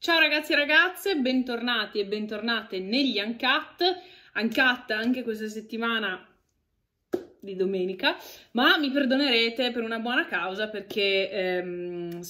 Ciao ragazzi e ragazze, bentornati e bentornate negli Uncut. Uncut anche questa settimana di domenica, ma mi perdonerete per una buona causa perché ehm,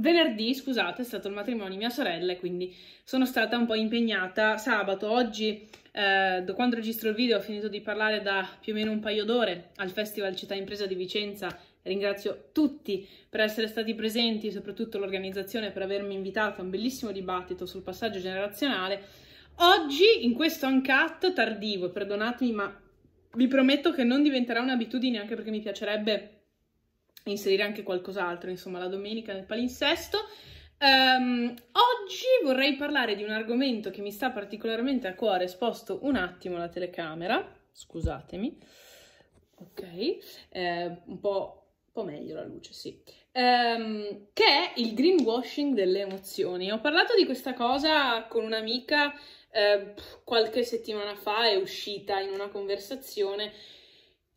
venerdì, scusate, è stato il matrimonio di mia sorella e quindi sono stata un po' impegnata sabato. Oggi, eh, quando registro il video, ho finito di parlare da più o meno un paio d'ore al Festival Città Impresa di Vicenza Ringrazio tutti per essere stati presenti, soprattutto l'organizzazione per avermi invitato a un bellissimo dibattito sul passaggio generazionale. Oggi, in questo uncut tardivo, perdonatemi, ma vi prometto che non diventerà un'abitudine anche perché mi piacerebbe inserire anche qualcos'altro, insomma, la domenica nel palinsesto. Um, oggi vorrei parlare di un argomento che mi sta particolarmente a cuore, sposto un attimo la telecamera, scusatemi, ok, eh, un po' un po' meglio la luce, sì, um, che è il greenwashing delle emozioni. Ho parlato di questa cosa con un'amica eh, qualche settimana fa, è uscita in una conversazione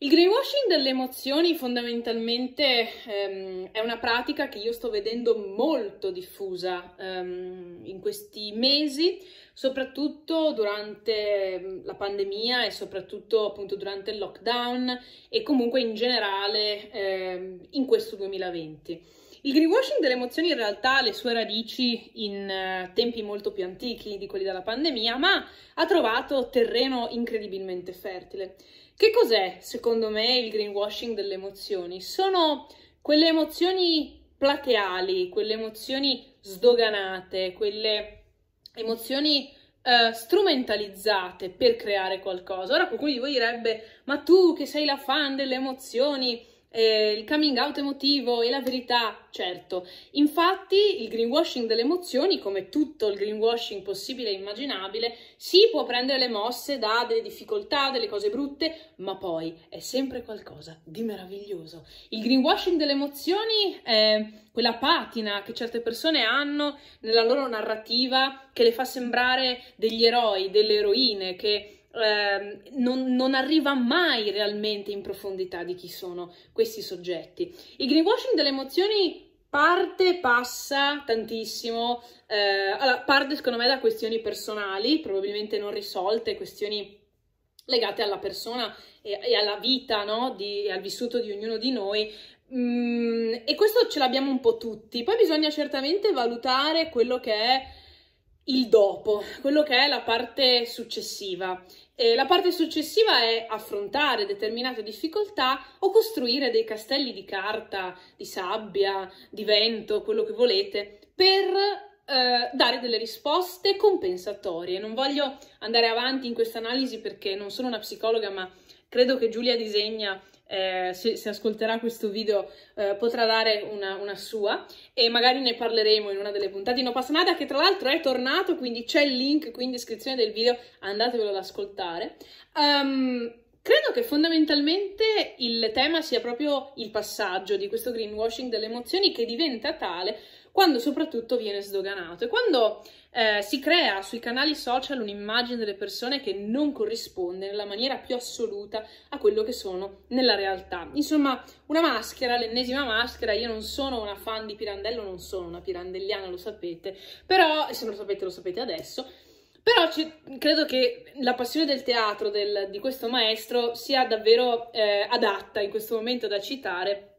il greenwashing delle emozioni fondamentalmente ehm, è una pratica che io sto vedendo molto diffusa ehm, in questi mesi, soprattutto durante ehm, la pandemia e soprattutto appunto durante il lockdown e comunque in generale ehm, in questo 2020. Il greenwashing delle emozioni in realtà ha le sue radici in eh, tempi molto più antichi di quelli della pandemia, ma ha trovato terreno incredibilmente fertile. Che cos'è, secondo me, il greenwashing delle emozioni? Sono quelle emozioni plateali, quelle emozioni sdoganate, quelle emozioni Uh, strumentalizzate per creare qualcosa. Ora qualcuno di voi direbbe: Ma tu che sei la fan delle emozioni, eh, il coming out emotivo e la verità, certo. Infatti il greenwashing delle emozioni, come tutto il greenwashing possibile e immaginabile, si può prendere le mosse da delle difficoltà, delle cose brutte, ma poi è sempre qualcosa di meraviglioso. Il greenwashing delle emozioni è quella patina che certe persone hanno nella loro narrativa che le fa sembrare degli eroi, delle eroine, che Ehm, non, non, arriva mai realmente in profondità di chi sono questi soggetti. Il greenwashing delle emozioni parte, passa tantissimo, eh, allora, parte secondo me da questioni personali, probabilmente non risolte, questioni legate alla persona e, e alla vita, no? di, al vissuto di ognuno di noi, Mm, e questo ce l'abbiamo un po' tutti. Poi bisogna certamente valutare quello che è il dopo, quello che è la parte successiva. E la parte successiva è affrontare determinate difficoltà o costruire dei castelli di carta, di sabbia, di vento, quello che volete, per eh, dare delle risposte compensatorie. Non voglio andare avanti in questa analisi perché non sono una psicologa, ma credo che Giulia disegna eh, se, se, ascolterà questo video eh, potrà dare una, una, sua e magari ne parleremo in una delle puntate Passa Nada che tra l'altro è tornato, quindi c'è il link qui in descrizione del video, andatevelo ad ascoltare. Um, Credo che fondamentalmente il tema sia proprio il passaggio di questo greenwashing delle emozioni che diventa tale quando soprattutto viene sdoganato e quando eh, si crea sui canali social un'immagine delle persone che non corrisponde nella maniera più assoluta a quello che sono nella realtà. Insomma, una maschera, l'ennesima maschera, io non sono una fan di Pirandello, non sono una pirandelliana, lo sapete, però se non lo sapete lo sapete adesso. Però credo che la passione del teatro del, di questo maestro sia davvero eh, adatta in questo momento da citare,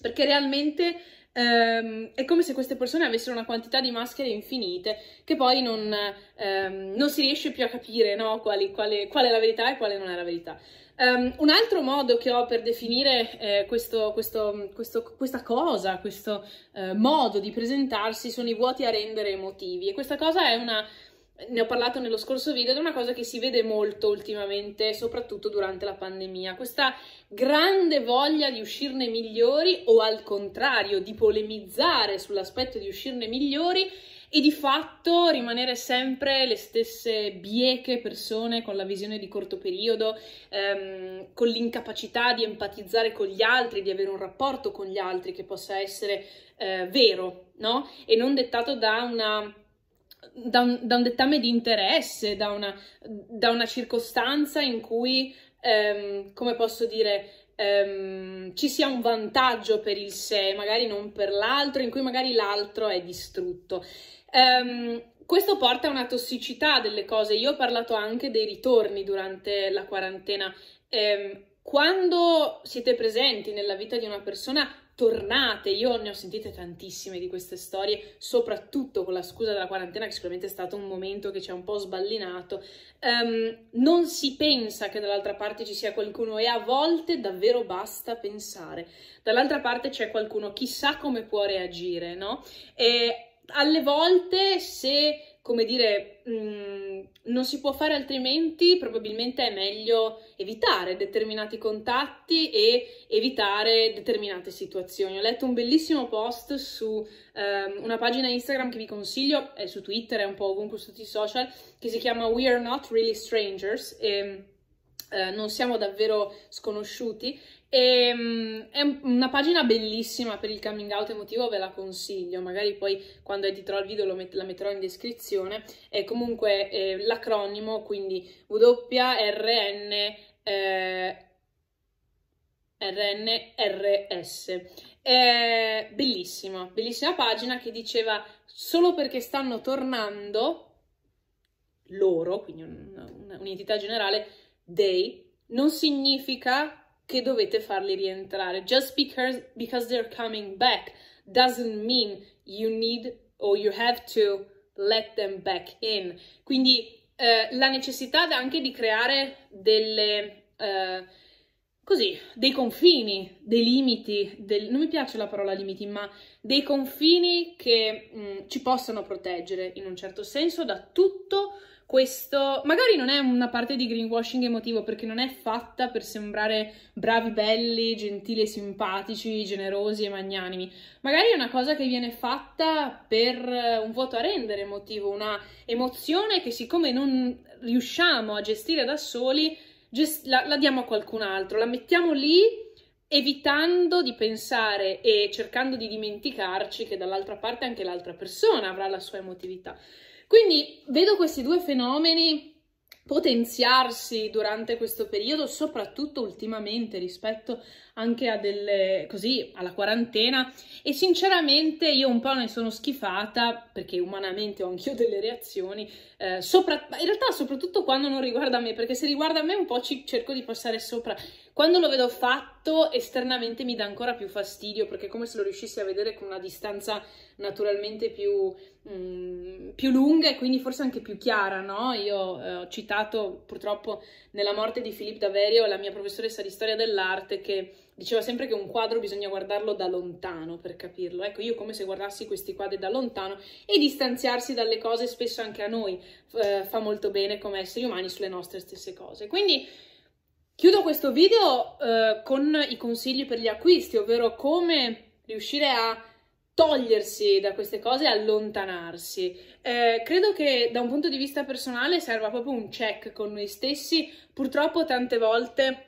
perché realmente ehm, è come se queste persone avessero una quantità di maschere infinite che poi non, ehm, non si riesce più a capire no? quali, quale, qual è la verità e quale non è la verità. Um, un altro modo che ho per definire eh, questo, questo, questo, questa cosa, questo eh, modo di presentarsi sono i vuoti a rendere emotivi e questa cosa è una, ne ho parlato nello scorso video, ed è una cosa che si vede molto ultimamente, soprattutto durante la pandemia, questa grande voglia di uscirne migliori o al contrario di polemizzare sull'aspetto di uscirne migliori e di fatto rimanere sempre le stesse bieche persone con la visione di corto periodo, ehm, con l'incapacità di empatizzare con gli altri, di avere un rapporto con gli altri che possa essere eh, vero, no? E non dettato da una da un, da un dettame di interesse, da una, da una circostanza in cui, ehm, come posso dire, ehm, ci sia un vantaggio per il sé, magari non per l'altro, in cui magari l'altro è distrutto. Ehm, questo porta a una tossicità delle cose. Io ho parlato anche dei ritorni durante la quarantena. Ehm, quando siete presenti nella vita di una persona, tornate, io ne ho sentite tantissime di queste storie, soprattutto con la scusa della quarantena che sicuramente è stato un momento che ci ha un po' sballinato, um, non si pensa che dall'altra parte ci sia qualcuno e a volte davvero basta pensare, dall'altra parte c'è qualcuno chissà come può reagire, no? E alle volte se, come dire, mh, mm, non si può fare altrimenti, probabilmente è meglio evitare determinati contatti e evitare determinate situazioni. Ho letto un bellissimo post su um, una pagina Instagram che vi consiglio, è su Twitter, è un po' ovunque su tutti i social, che si chiama We Are Not Really Strangers. E, ehm, Uh, eh, non siamo davvero sconosciuti e, ehm, è una pagina bellissima per il coming out emotivo, ve la consiglio, magari poi quando editerò il video met- la metterò in descrizione. È comunque eh, l'acronimo, quindi WRN. Eh, RNRS. È bellissima, bellissima pagina che diceva solo perché stanno tornando loro, quindi un, un, un'entità generale, dei, non significa che dovete farli rientrare. Just because, because they're coming back doesn't mean you need or you have to let them back in. Quindi eh, la necessità anche di creare delle... Eh, così, dei confini, dei limiti, del, non mi piace la parola limiti, ma dei confini che mh, mm, ci possono proteggere in un certo senso da tutto questo magari non è una parte di greenwashing emotivo perché non è fatta per sembrare bravi, belli, gentili e simpatici, generosi e magnanimi. Magari è una cosa che viene fatta per eh, un voto a rendere emotivo, una emozione che siccome non riusciamo a gestire da soli, gest- la, la diamo a qualcun altro, la mettiamo lì evitando di pensare e cercando di dimenticarci che dall'altra parte anche l'altra persona avrà la sua emotività. Quindi vedo questi due fenomeni potenziarsi durante questo periodo, soprattutto ultimamente rispetto anche a delle così alla quarantena e sinceramente io un po' ne sono schifata perché umanamente ho anch'io delle reazioni, eh, sopra, in realtà soprattutto quando non riguarda me, perché se riguarda me un po' ci cerco di passare sopra. Quando lo vedo fatto esternamente mi dà ancora più fastidio perché è come se lo riuscissi a vedere con una distanza naturalmente più, mh, mm, più lunga e quindi forse anche più chiara, no? Io eh, ho citato purtroppo nella morte di Filippo Daverio la mia professoressa di storia dell'arte che diceva sempre che un quadro bisogna guardarlo da lontano per capirlo. Ecco, io come se guardassi questi quadri da lontano e distanziarsi dalle cose spesso anche a noi eh, fa molto bene come esseri umani sulle nostre stesse cose. Quindi Chiudo questo video eh, con i consigli per gli acquisti, ovvero come riuscire a togliersi da queste cose e allontanarsi. Eh, credo che da un punto di vista personale serva proprio un check con noi stessi. Purtroppo tante volte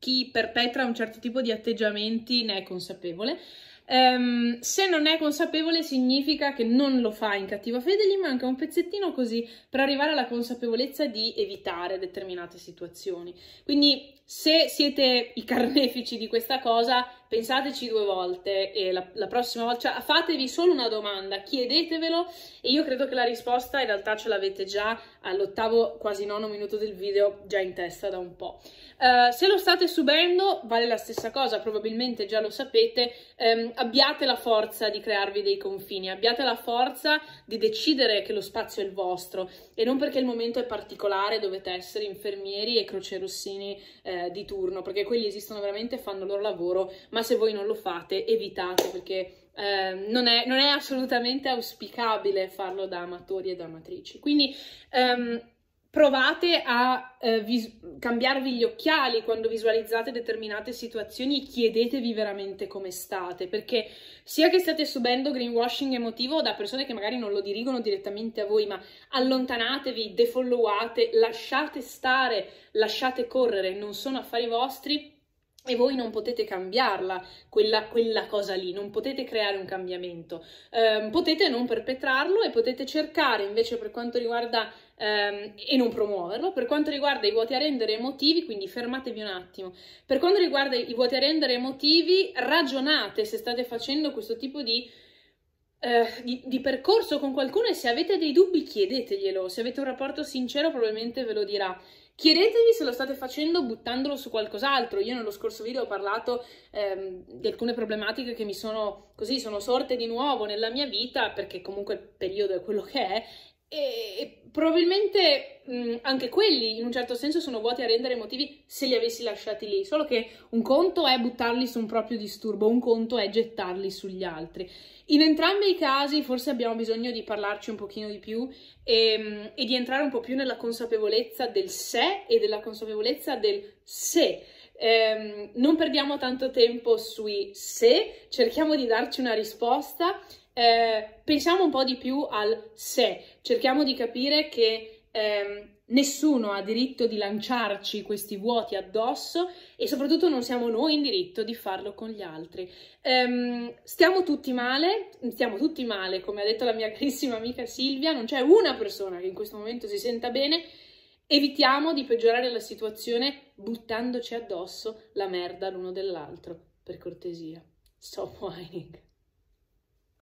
chi perpetra un certo tipo di atteggiamenti ne è consapevole, Um, se non è consapevole significa che non lo fa in cattiva fede, gli manca un pezzettino così per arrivare alla consapevolezza di evitare determinate situazioni. Quindi se siete i carnefici di questa cosa, pensateci due volte e la, la prossima volta, cioè, fatevi solo una domanda, chiedetevelo e io credo che la risposta in realtà ce l'avete già all'ottavo, quasi nono minuto del video, già in testa da un po'. Uh, se lo state subendo, vale la stessa cosa, probabilmente già lo sapete, um, abbiate la forza di crearvi dei confini, abbiate la forza di decidere che lo spazio è il vostro e non perché il momento è particolare dovete essere infermieri e crocerossini eh, eh, di turno, perché quelli esistono veramente, fanno il loro lavoro, ma se voi non lo fate evitate perché eh, non, è, non, è, assolutamente auspicabile farlo da amatori e da amatrici. Quindi... Ehm, provate a eh, vis- cambiarvi gli occhiali quando visualizzate determinate situazioni, chiedetevi veramente come state, perché sia che state subendo greenwashing emotivo da persone che magari non lo dirigono direttamente a voi, ma allontanatevi, defollowate, lasciate stare, lasciate correre, non sono affari vostri e voi non potete cambiarla, quella, quella, cosa lì, non potete creare un cambiamento, eh, potete non perpetrarlo e potete cercare invece per quanto riguarda ehm, e non promuoverlo. Per quanto riguarda i vuoti a rendere emotivi, quindi fermatevi un attimo, per quanto riguarda i vuoti a rendere emotivi, ragionate se state facendo questo tipo di eh, di, di, percorso con qualcuno e se avete dei dubbi chiedeteglielo, se avete un rapporto sincero probabilmente ve lo dirà. Chiedetevi se lo state facendo buttandolo su qualcos'altro. Io nello scorso video ho parlato ehm, di alcune problematiche che mi sono così sono sorte di nuovo nella mia vita, perché comunque il periodo è quello che è, e probabilmente mh, mm, anche quelli in un certo senso sono vuoti a rendere emotivi se li avessi lasciati lì, solo che un conto è buttarli su un proprio disturbo, un conto è gettarli sugli altri. In entrambi i casi forse abbiamo bisogno di parlarci un pochino di più e, ehm, e di entrare un po' più nella consapevolezza del sé e della consapevolezza del sé. Ehm, non perdiamo tanto tempo sui se, cerchiamo di darci una risposta eh, pensiamo un po' di più al se, cerchiamo di capire che ehm, nessuno ha diritto di lanciarci questi vuoti addosso e soprattutto non siamo noi in diritto di farlo con gli altri. Ehm, stiamo tutti male, stiamo tutti male, come ha detto la mia carissima amica Silvia, non c'è una persona che in questo momento si senta bene. Evitiamo di peggiorare la situazione buttandoci addosso la merda l'uno dell'altro, per cortesia. Stop whining.